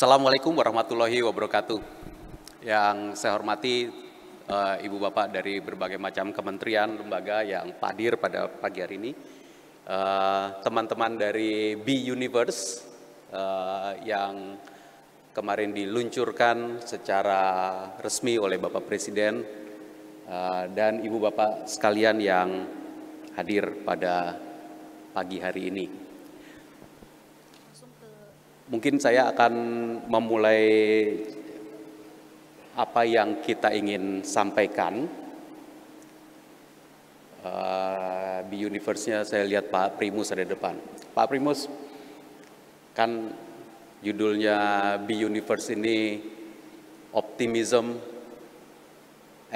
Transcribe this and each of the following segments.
Assalamualaikum warahmatullahi wabarakatuh. Yang saya hormati uh, Ibu Bapak dari berbagai macam kementerian, lembaga yang hadir pada pagi hari ini. Eh, teman-teman uh, dari B Universe uh, yang kemarin diluncurkan secara resmi oleh Bapak Presiden uh, dan Ibu Bapak sekalian yang hadir pada pagi hari ini mungkin saya akan memulai apa yang kita ingin sampaikan. Uh, di universe-nya saya lihat Pak Primus ada depan. Pak Primus, kan judulnya Be Universe ini Optimism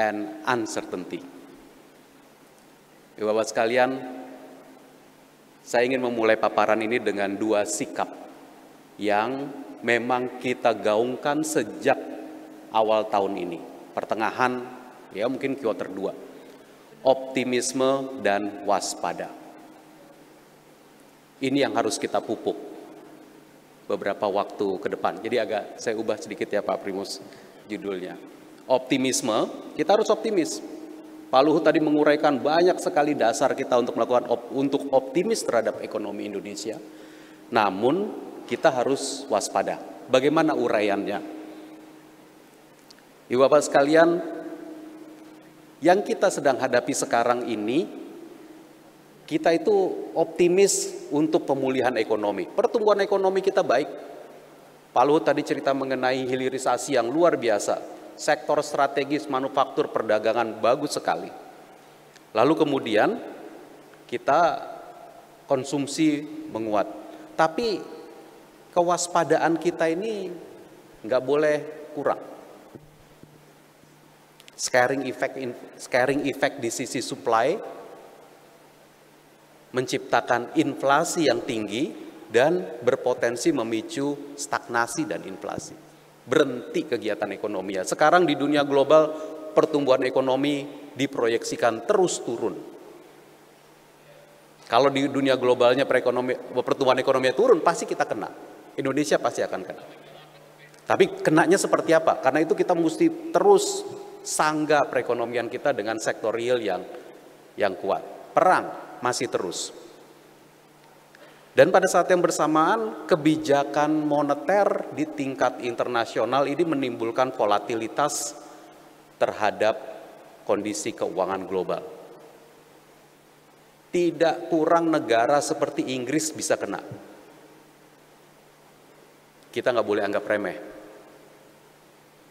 and Uncertainty. Bapak sekalian, saya ingin memulai paparan ini dengan dua sikap yang memang kita gaungkan sejak awal tahun ini, pertengahan ya mungkin kuarter 2. Optimisme dan waspada. Ini yang harus kita pupuk beberapa waktu ke depan. Jadi agak saya ubah sedikit ya Pak Primus judulnya. Optimisme, kita harus optimis. Pak Luhut tadi menguraikan banyak sekali dasar kita untuk melakukan op, untuk optimis terhadap ekonomi Indonesia. Namun kita harus waspada. Bagaimana uraiannya? Ibu bapak sekalian, yang kita sedang hadapi sekarang ini, kita itu optimis untuk pemulihan ekonomi. Pertumbuhan ekonomi kita baik. Pak Luhut tadi cerita mengenai hilirisasi yang luar biasa. Sektor strategis manufaktur perdagangan bagus sekali. Lalu kemudian kita konsumsi menguat. Tapi kewaspadaan kita ini nggak boleh kurang. Scaring effect, in, scaring effect di sisi supply menciptakan inflasi yang tinggi dan berpotensi memicu stagnasi dan inflasi. Berhenti kegiatan ekonomi. Ya. Sekarang di dunia global pertumbuhan ekonomi diproyeksikan terus turun. Kalau di dunia globalnya pertumbuhan ekonomi turun, pasti kita kena. Indonesia pasti akan kena. Tapi kenanya seperti apa? Karena itu kita mesti terus sangga perekonomian kita dengan sektor real yang yang kuat. Perang masih terus. Dan pada saat yang bersamaan, kebijakan moneter di tingkat internasional ini menimbulkan volatilitas terhadap kondisi keuangan global. Tidak kurang negara seperti Inggris bisa kena kita nggak boleh anggap remeh.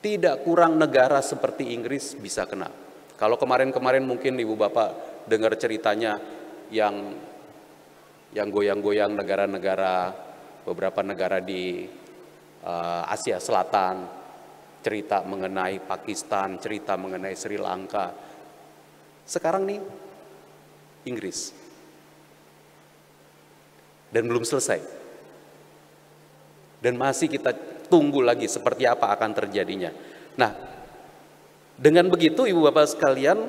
Tidak kurang negara seperti Inggris bisa kena. Kalau kemarin-kemarin mungkin ibu bapak dengar ceritanya yang yang goyang-goyang negara-negara beberapa negara di uh, Asia Selatan, cerita mengenai Pakistan, cerita mengenai Sri Lanka. Sekarang nih Inggris. Dan belum selesai. Dan masih kita tunggu lagi seperti apa akan terjadinya. Nah, dengan begitu Ibu Bapak sekalian,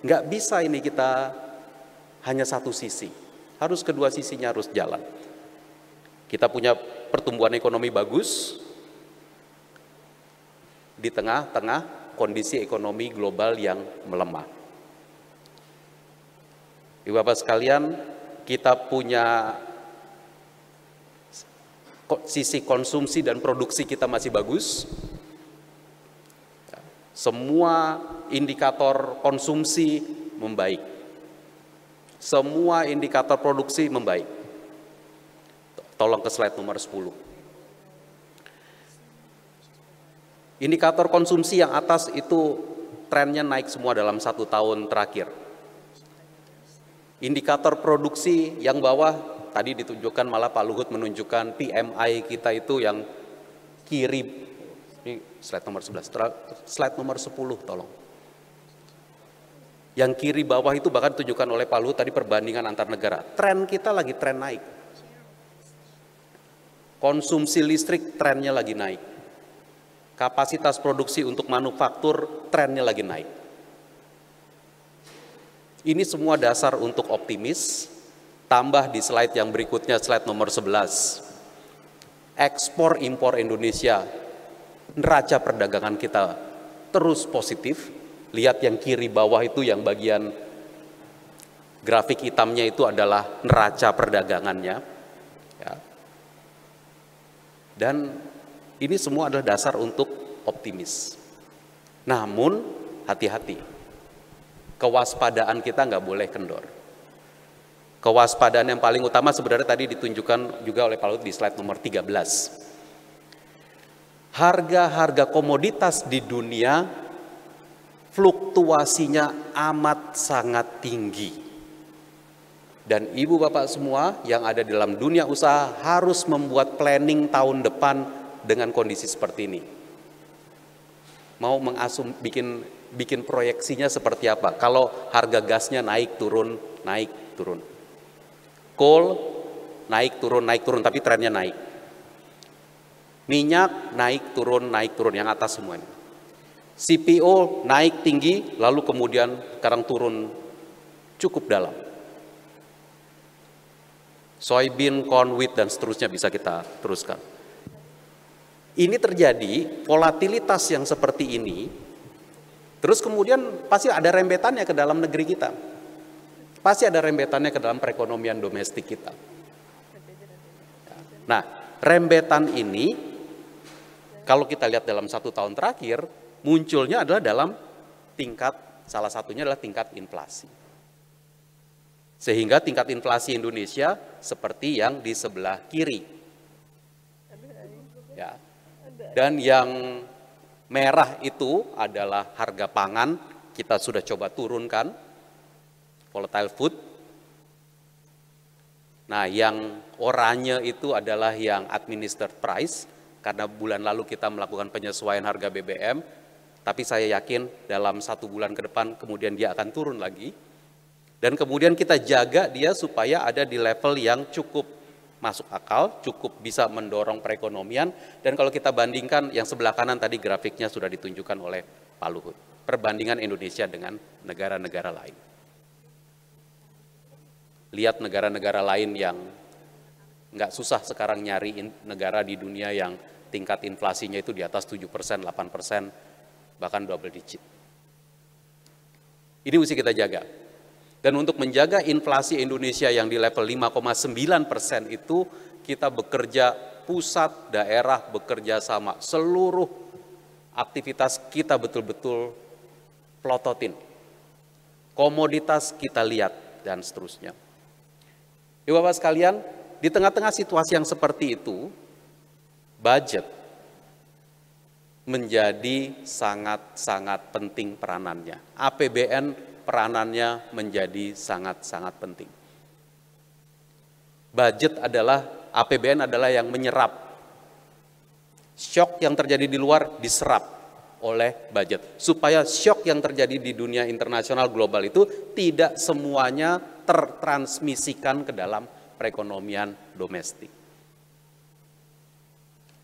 nggak bisa ini kita hanya satu sisi. Harus kedua sisinya harus jalan. Kita punya pertumbuhan ekonomi bagus, di tengah-tengah kondisi ekonomi global yang melemah. Ibu Bapak sekalian, kita punya sisi konsumsi dan produksi kita masih bagus. Ya, semua indikator konsumsi membaik. Semua indikator produksi membaik. Tolong ke slide nomor 10. Indikator konsumsi yang atas itu trennya naik semua dalam satu tahun terakhir. Indikator produksi yang bawah tadi ditunjukkan malah Pak Luhut menunjukkan PMI kita itu yang kiri. Ini slide nomor 11, slide nomor 10 tolong. Yang kiri bawah itu bahkan ditunjukkan oleh Pak Luhut tadi perbandingan antar negara. Tren kita lagi tren naik. Konsumsi listrik trennya lagi naik. Kapasitas produksi untuk manufaktur trennya lagi naik. Ini semua dasar untuk optimis, tambah di slide yang berikutnya, slide nomor 11. Ekspor impor Indonesia, neraca perdagangan kita terus positif. Lihat yang kiri bawah itu yang bagian grafik hitamnya itu adalah neraca perdagangannya. Ya. Dan ini semua adalah dasar untuk optimis. Namun hati-hati, kewaspadaan kita nggak boleh kendor. Kewaspadaan yang paling utama sebenarnya tadi ditunjukkan juga oleh Pak Luhut di slide nomor 13. Harga-harga komoditas di dunia fluktuasinya amat sangat tinggi. Dan ibu bapak semua yang ada dalam dunia usaha harus membuat planning tahun depan dengan kondisi seperti ini. Mau mengasum bikin bikin proyeksinya seperti apa? Kalau harga gasnya naik turun, naik turun Coal naik turun naik turun tapi trennya naik. Minyak naik turun naik turun yang atas semua ini. CPO naik tinggi lalu kemudian sekarang turun cukup dalam. Soybean, corn, wheat dan seterusnya bisa kita teruskan. Ini terjadi volatilitas yang seperti ini Terus kemudian pasti ada rembetannya ke dalam negeri kita pasti ada rembetannya ke dalam perekonomian domestik kita. Nah, rembetan ini kalau kita lihat dalam satu tahun terakhir, munculnya adalah dalam tingkat, salah satunya adalah tingkat inflasi. Sehingga tingkat inflasi Indonesia seperti yang di sebelah kiri. Ya. Dan yang merah itu adalah harga pangan, kita sudah coba turunkan volatile food. Nah, yang oranye itu adalah yang administered price, karena bulan lalu kita melakukan penyesuaian harga BBM, tapi saya yakin dalam satu bulan ke depan kemudian dia akan turun lagi. Dan kemudian kita jaga dia supaya ada di level yang cukup masuk akal, cukup bisa mendorong perekonomian. Dan kalau kita bandingkan yang sebelah kanan tadi grafiknya sudah ditunjukkan oleh Pak Luhut. Perbandingan Indonesia dengan negara-negara lain lihat negara-negara lain yang nggak susah sekarang nyari negara di dunia yang tingkat inflasinya itu di atas 7 persen, 8 persen, bahkan double digit. Ini mesti kita jaga. Dan untuk menjaga inflasi Indonesia yang di level 5,9 persen itu, kita bekerja pusat daerah bekerja sama. Seluruh aktivitas kita betul-betul plototin Komoditas kita lihat dan seterusnya. Ibu ya, Bapak sekalian, di tengah-tengah situasi yang seperti itu, budget menjadi sangat-sangat penting peranannya. APBN peranannya menjadi sangat-sangat penting. Budget adalah APBN adalah yang menyerap. Shock yang terjadi di luar diserap oleh budget. Supaya shock yang terjadi di dunia internasional global itu tidak semuanya tertransmisikan ke dalam perekonomian domestik.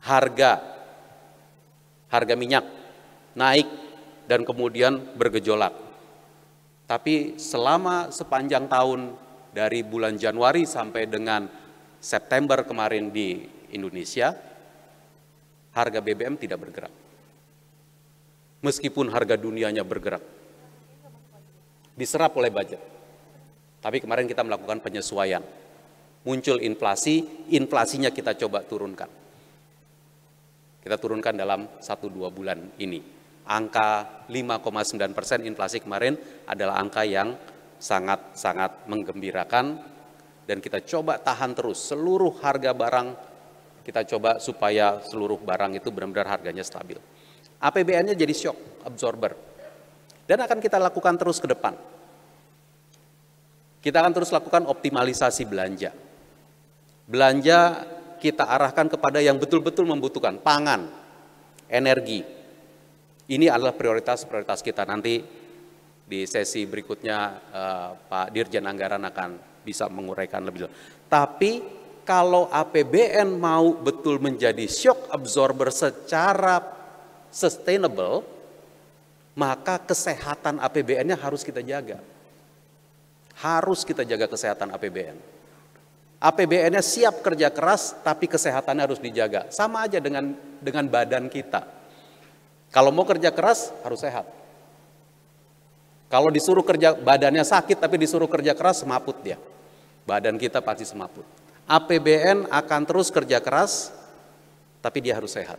Harga harga minyak naik dan kemudian bergejolak. Tapi selama sepanjang tahun dari bulan Januari sampai dengan September kemarin di Indonesia, harga BBM tidak bergerak. Meskipun harga dunianya bergerak. Diserap oleh budget. Tapi kemarin kita melakukan penyesuaian. Muncul inflasi, inflasinya kita coba turunkan. Kita turunkan dalam 1-2 bulan ini. Angka 5,9 persen inflasi kemarin adalah angka yang sangat-sangat menggembirakan. Dan kita coba tahan terus seluruh harga barang. Kita coba supaya seluruh barang itu benar-benar harganya stabil. APBN-nya jadi shock absorber. Dan akan kita lakukan terus ke depan kita akan terus lakukan optimalisasi belanja. Belanja kita arahkan kepada yang betul-betul membutuhkan, pangan, energi. Ini adalah prioritas-prioritas kita. Nanti di sesi berikutnya eh, Pak Dirjen Anggaran akan bisa menguraikan lebih lanjut. Tapi kalau APBN mau betul menjadi shock absorber secara sustainable, maka kesehatan APBN-nya harus kita jaga harus kita jaga kesehatan APBN. APBN-nya siap kerja keras, tapi kesehatannya harus dijaga. Sama aja dengan dengan badan kita. Kalau mau kerja keras, harus sehat. Kalau disuruh kerja badannya sakit, tapi disuruh kerja keras, semaput dia. Badan kita pasti semaput. APBN akan terus kerja keras, tapi dia harus sehat.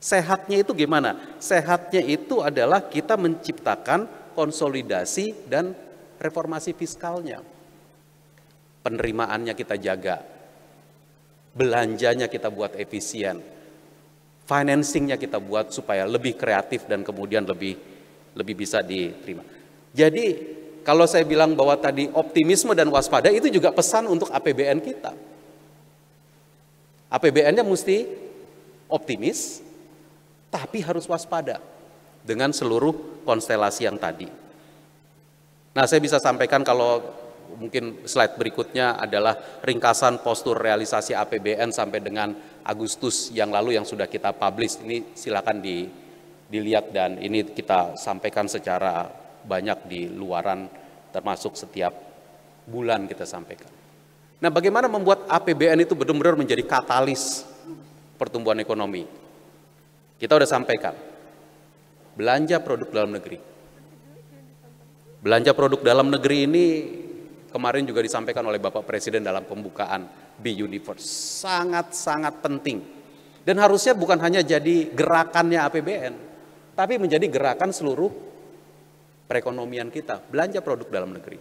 Sehatnya itu gimana? Sehatnya itu adalah kita menciptakan konsolidasi dan reformasi fiskalnya. Penerimaannya kita jaga, belanjanya kita buat efisien, financingnya kita buat supaya lebih kreatif dan kemudian lebih lebih bisa diterima. Jadi kalau saya bilang bahwa tadi optimisme dan waspada itu juga pesan untuk APBN kita. APBN-nya mesti optimis, tapi harus waspada dengan seluruh konstelasi yang tadi. Nah, saya bisa sampaikan kalau mungkin slide berikutnya adalah ringkasan postur realisasi APBN sampai dengan Agustus yang lalu yang sudah kita publish. Ini silakan di, dilihat dan ini kita sampaikan secara banyak di luaran termasuk setiap bulan kita sampaikan. Nah, bagaimana membuat APBN itu benar-benar menjadi katalis pertumbuhan ekonomi? Kita sudah sampaikan. Belanja produk dalam negeri Belanja produk dalam negeri ini kemarin juga disampaikan oleh Bapak Presiden dalam pembukaan Be Universe. Sangat-sangat penting. Dan harusnya bukan hanya jadi gerakannya APBN, tapi menjadi gerakan seluruh perekonomian kita, belanja produk dalam negeri.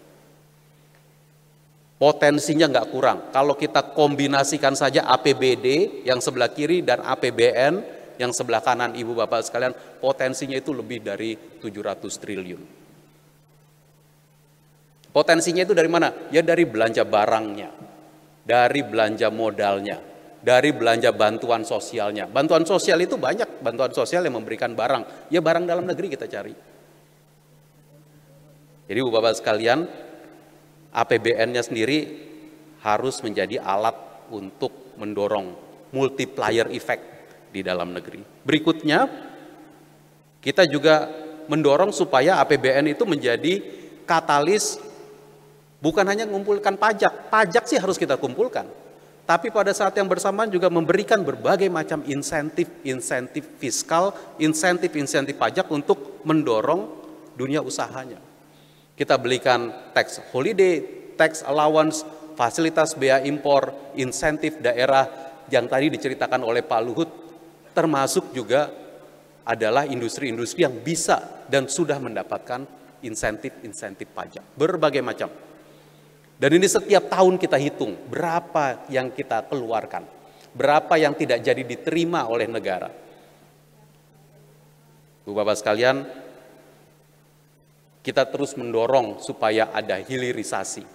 Potensinya nggak kurang. Kalau kita kombinasikan saja APBD yang sebelah kiri dan APBN yang sebelah kanan Ibu Bapak sekalian, potensinya itu lebih dari 700 triliun. Potensinya itu dari mana? Ya dari belanja barangnya, dari belanja modalnya, dari belanja bantuan sosialnya. Bantuan sosial itu banyak, bantuan sosial yang memberikan barang. Ya barang dalam negeri kita cari. Jadi Bapak bapak sekalian, APBN-nya sendiri harus menjadi alat untuk mendorong multiplier effect di dalam negeri. Berikutnya, kita juga mendorong supaya APBN itu menjadi katalis Bukan hanya mengumpulkan pajak, pajak sih harus kita kumpulkan. Tapi pada saat yang bersamaan juga memberikan berbagai macam insentif-insentif fiskal, insentif-insentif pajak untuk mendorong dunia usahanya. Kita belikan tax holiday, tax allowance, fasilitas bea impor, insentif daerah yang tadi diceritakan oleh Pak Luhut, termasuk juga adalah industri-industri yang bisa dan sudah mendapatkan insentif-insentif pajak. Berbagai macam. Dan ini setiap tahun kita hitung berapa yang kita keluarkan, berapa yang tidak jadi diterima oleh negara. Bu Bapak sekalian, kita terus mendorong supaya ada hilirisasi.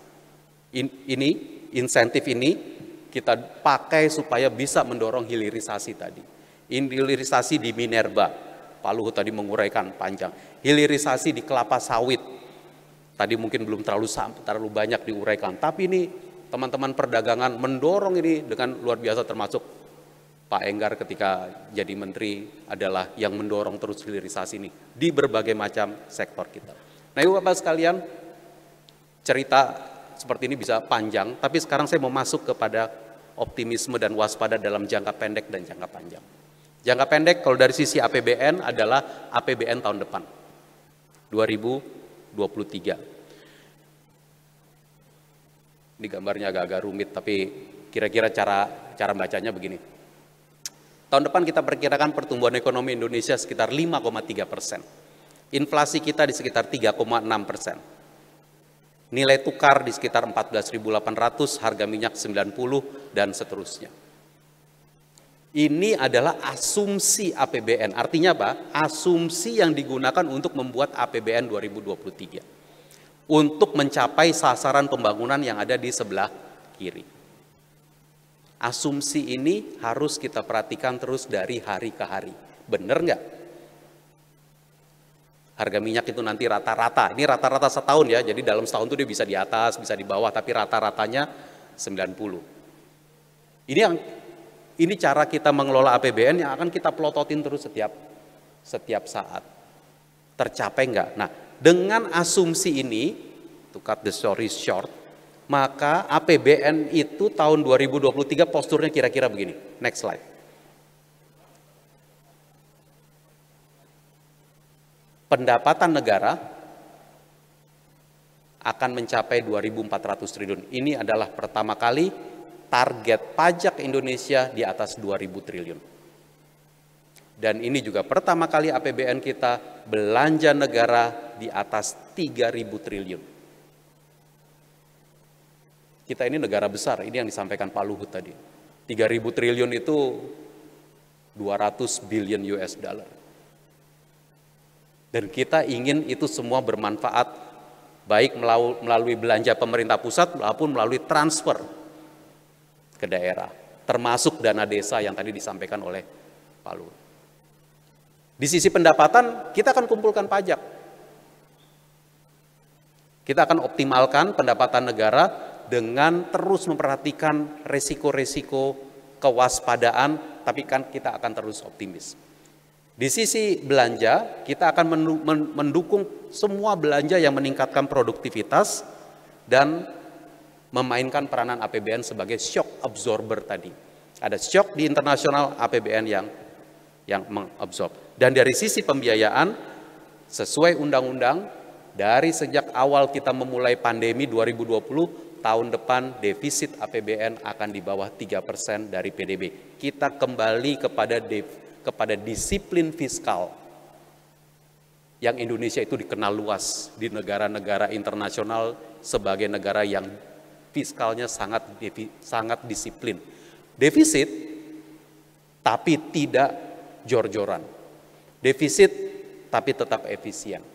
In, ini insentif ini kita pakai supaya bisa mendorong hilirisasi tadi. Hilirisasi di Minerba, Pak Luhut tadi menguraikan panjang. Hilirisasi di kelapa sawit, Tadi mungkin belum terlalu terlalu banyak diuraikan, tapi ini teman-teman perdagangan mendorong ini dengan luar biasa termasuk Pak Enggar ketika jadi menteri adalah yang mendorong terus hilirisasi ini di berbagai macam sektor kita. Nah, Ibu Bapak sekalian, cerita seperti ini bisa panjang, tapi sekarang saya mau masuk kepada optimisme dan waspada dalam jangka pendek dan jangka panjang. Jangka pendek kalau dari sisi APBN adalah APBN tahun depan. 2000 23. Ini gambarnya agak-agak rumit, tapi kira-kira cara cara bacanya begini. Tahun depan kita perkirakan pertumbuhan ekonomi Indonesia sekitar 5,3 persen. Inflasi kita di sekitar 3,6 persen. Nilai tukar di sekitar 14.800, harga minyak 90, dan seterusnya. Ini adalah asumsi APBN. Artinya apa? Asumsi yang digunakan untuk membuat APBN 2023. Untuk mencapai sasaran pembangunan yang ada di sebelah kiri. Asumsi ini harus kita perhatikan terus dari hari ke hari. Benar nggak? Harga minyak itu nanti rata-rata. Ini rata-rata setahun ya. Jadi dalam setahun itu dia bisa di atas, bisa di bawah. Tapi rata-ratanya 90. Ini yang ini cara kita mengelola APBN yang akan kita pelototin terus setiap setiap saat. Tercapai nggak? Nah, dengan asumsi ini, to cut the story short, maka APBN itu tahun 2023 posturnya kira-kira begini. Next slide. pendapatan negara akan mencapai 2.400 triliun. Ini adalah pertama kali target pajak Indonesia di atas 2000 triliun. Dan ini juga pertama kali APBN kita belanja negara di atas 3000 triliun. Kita ini negara besar, ini yang disampaikan Pak Luhut tadi. 3000 triliun itu 200 billion US dollar. Dan kita ingin itu semua bermanfaat baik melalui belanja pemerintah pusat maupun melalui transfer ke daerah, termasuk dana desa yang tadi disampaikan oleh Pak Luhut. Di sisi pendapatan, kita akan kumpulkan pajak. Kita akan optimalkan pendapatan negara dengan terus memperhatikan resiko-resiko kewaspadaan, tapi kan kita akan terus optimis. Di sisi belanja, kita akan mendukung semua belanja yang meningkatkan produktivitas dan memainkan peranan APBN sebagai shock absorber tadi. Ada shock di internasional APBN yang yang mengabsorb. Dan dari sisi pembiayaan sesuai undang-undang dari sejak awal kita memulai pandemi 2020 tahun depan defisit APBN akan di bawah 3% dari PDB. Kita kembali kepada kepada disiplin fiskal yang Indonesia itu dikenal luas di negara-negara internasional sebagai negara yang fiskalnya sangat sangat disiplin. Defisit tapi tidak jor-joran. Defisit tapi tetap efisien.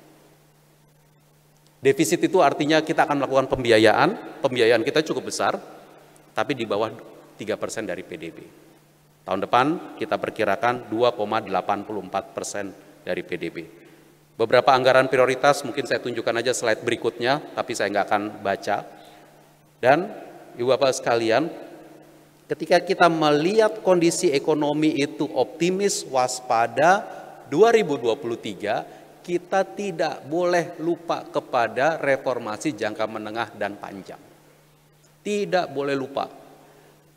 Defisit itu artinya kita akan melakukan pembiayaan, pembiayaan kita cukup besar, tapi di bawah 3% dari PDB. Tahun depan kita perkirakan 2,84% dari PDB. Beberapa anggaran prioritas mungkin saya tunjukkan aja slide berikutnya, tapi saya nggak akan baca. Dan Ibu Bapak sekalian, ketika kita melihat kondisi ekonomi itu optimis, waspada 2023, kita tidak boleh lupa kepada reformasi jangka menengah dan panjang. Tidak boleh lupa.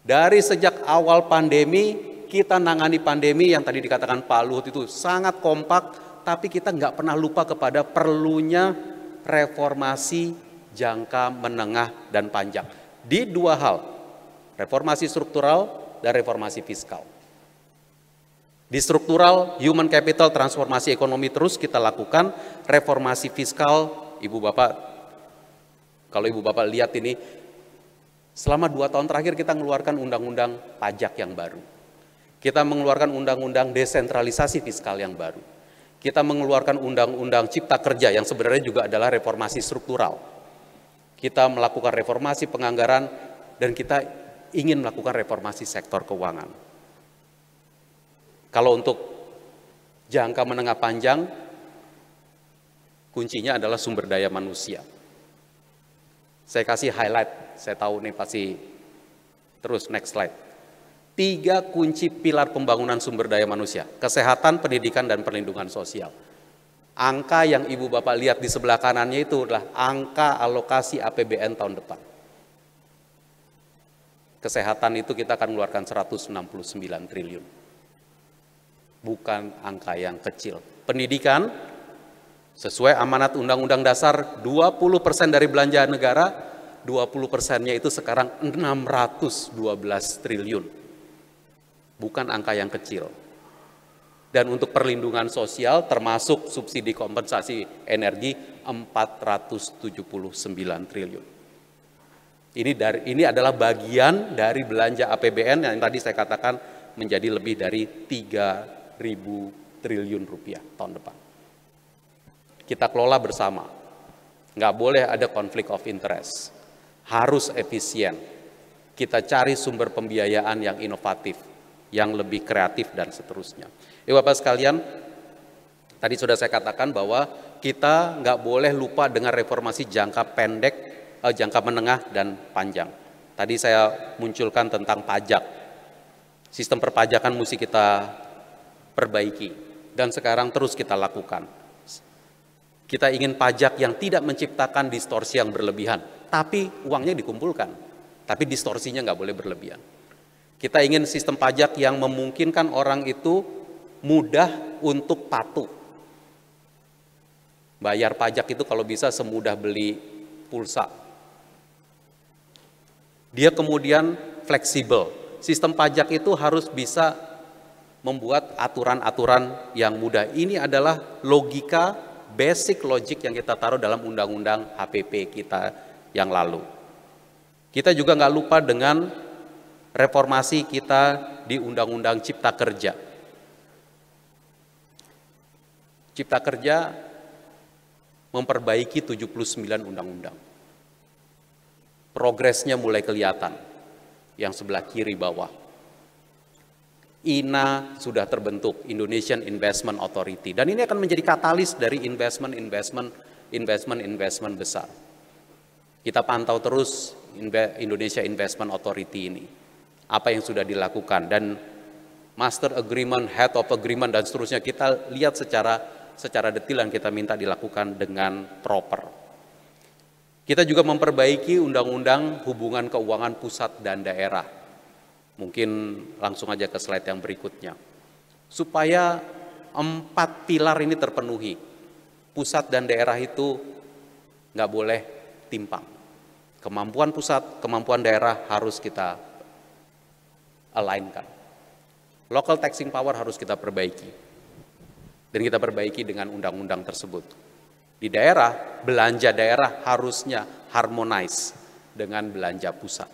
Dari sejak awal pandemi, kita nangani pandemi yang tadi dikatakan Pak Luhut itu sangat kompak, tapi kita nggak pernah lupa kepada perlunya reformasi jangka menengah dan panjang. Di dua hal, reformasi struktural dan reformasi fiskal. Di struktural, human capital transformasi ekonomi terus kita lakukan, reformasi fiskal, Ibu Bapak, kalau Ibu Bapak lihat ini, selama dua tahun terakhir kita mengeluarkan undang-undang pajak yang baru. Kita mengeluarkan undang-undang desentralisasi fiskal yang baru. Kita mengeluarkan undang-undang cipta kerja yang sebenarnya juga adalah reformasi struktural kita melakukan reformasi penganggaran dan kita ingin melakukan reformasi sektor keuangan. Kalau untuk jangka menengah panjang, kuncinya adalah sumber daya manusia. Saya kasih highlight, saya tahu nih pasti terus next slide. Tiga kunci pilar pembangunan sumber daya manusia, kesehatan, pendidikan, dan perlindungan sosial Angka yang Ibu Bapak lihat di sebelah kanannya itu adalah angka alokasi APBN tahun depan. Kesehatan itu kita akan mengeluarkan 169 triliun. Bukan angka yang kecil. Pendidikan sesuai amanat Undang-Undang Dasar 20% persen dari belanja negara, 20 persennya itu sekarang 612 triliun. Bukan angka yang kecil dan untuk perlindungan sosial termasuk subsidi kompensasi energi 479 triliun. Ini dari ini adalah bagian dari belanja APBN yang tadi saya katakan menjadi lebih dari 3000 triliun rupiah tahun depan. Kita kelola bersama. Nggak boleh ada konflik of interest. Harus efisien. Kita cari sumber pembiayaan yang inovatif, yang lebih kreatif dan seterusnya. Ibu Bapak sekalian, tadi sudah saya katakan bahwa kita nggak boleh lupa dengan reformasi jangka pendek, eh, jangka menengah dan panjang. Tadi saya munculkan tentang pajak. Sistem perpajakan mesti kita perbaiki dan sekarang terus kita lakukan. Kita ingin pajak yang tidak menciptakan distorsi yang berlebihan, tapi uangnya dikumpulkan, tapi distorsinya nggak boleh berlebihan. Kita ingin sistem pajak yang memungkinkan orang itu mudah untuk patuh. Bayar pajak itu kalau bisa semudah beli pulsa. Dia kemudian fleksibel. Sistem pajak itu harus bisa membuat aturan-aturan yang mudah. Ini adalah logika basic logic yang kita taruh dalam undang-undang HPP kita yang lalu. Kita juga nggak lupa dengan reformasi kita di Undang-Undang Cipta Kerja Cipta Kerja memperbaiki 79 undang-undang. Progresnya mulai kelihatan, yang sebelah kiri bawah. INA sudah terbentuk, Indonesian Investment Authority. Dan ini akan menjadi katalis dari investment-investment investment-investment besar. Kita pantau terus Indonesia Investment Authority ini. Apa yang sudah dilakukan dan master agreement, head of agreement dan seterusnya kita lihat secara secara detil yang kita minta dilakukan dengan proper. Kita juga memperbaiki undang-undang hubungan keuangan pusat dan daerah. Mungkin langsung aja ke slide yang berikutnya. Supaya empat pilar ini terpenuhi. Pusat dan daerah itu nggak boleh timpang. Kemampuan pusat, kemampuan daerah harus kita alignkan. Local taxing power harus kita perbaiki dan kita perbaiki dengan undang-undang tersebut. Di daerah, belanja daerah harusnya harmonis dengan belanja pusat.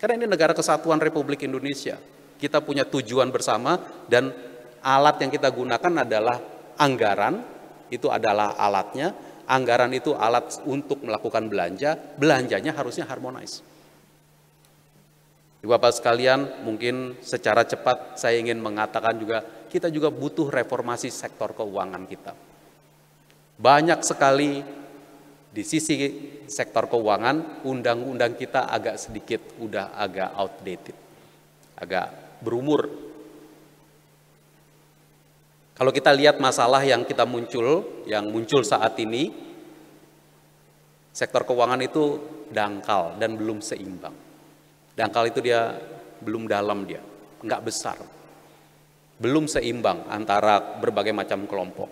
Karena ini negara kesatuan Republik Indonesia. Kita punya tujuan bersama dan alat yang kita gunakan adalah anggaran, itu adalah alatnya. Anggaran itu alat untuk melakukan belanja, belanjanya harusnya harmonis. Bapak sekalian, mungkin secara cepat saya ingin mengatakan juga kita juga butuh reformasi sektor keuangan kita. Banyak sekali di sisi sektor keuangan, undang-undang kita agak sedikit udah agak outdated, agak berumur. Kalau kita lihat masalah yang kita muncul, yang muncul saat ini, sektor keuangan itu dangkal dan belum seimbang. Dangkal itu dia belum dalam dia, nggak besar belum seimbang antara berbagai macam kelompok.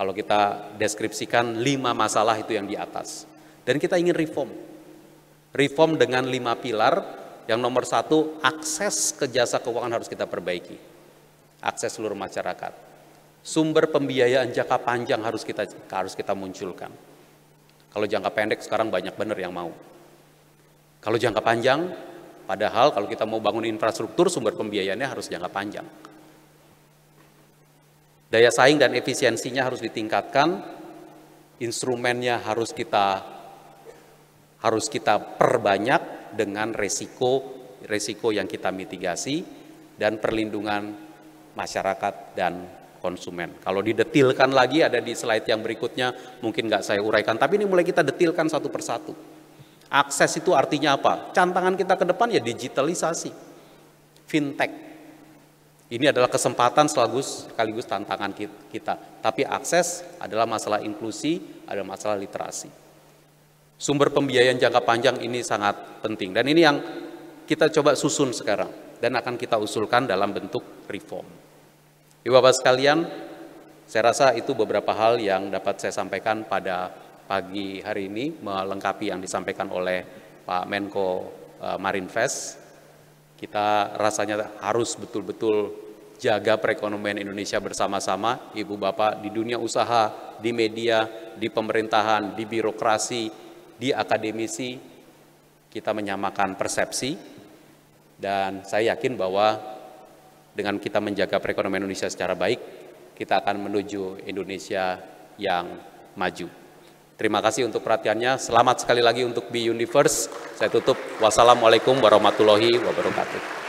Kalau kita deskripsikan lima masalah itu yang di atas. Dan kita ingin reform. Reform dengan lima pilar, yang nomor satu akses ke jasa keuangan harus kita perbaiki. Akses seluruh masyarakat. Sumber pembiayaan jangka panjang harus kita harus kita munculkan. Kalau jangka pendek sekarang banyak benar yang mau. Kalau jangka panjang Padahal kalau kita mau bangun infrastruktur, sumber pembiayaannya harus jangka panjang. Daya saing dan efisiensinya harus ditingkatkan, instrumennya harus kita harus kita perbanyak dengan resiko resiko yang kita mitigasi dan perlindungan masyarakat dan konsumen. Kalau didetilkan lagi ada di slide yang berikutnya, mungkin nggak saya uraikan, tapi ini mulai kita detilkan satu persatu. Akses itu artinya apa? Cantangan kita ke depan ya digitalisasi, fintech. Ini adalah kesempatan sekaligus, sekaligus tantangan kita. Tapi akses adalah masalah inklusi, ada masalah literasi. Sumber pembiayaan jangka panjang ini sangat penting. Dan ini yang kita coba susun sekarang. Dan akan kita usulkan dalam bentuk reform. Ibu Bapak sekalian, saya rasa itu beberapa hal yang dapat saya sampaikan pada pagi hari ini melengkapi yang disampaikan oleh Pak Menko e, Marinves, Kita rasanya harus betul-betul jaga perekonomian Indonesia bersama-sama, Ibu Bapak, di dunia usaha, di media, di pemerintahan, di birokrasi, di akademisi, kita menyamakan persepsi, dan saya yakin bahwa dengan kita menjaga perekonomian Indonesia secara baik, kita akan menuju Indonesia yang maju. Terima kasih untuk perhatiannya. Selamat sekali lagi untuk Be Universe. Saya tutup. Wassalamualaikum warahmatullahi wabarakatuh.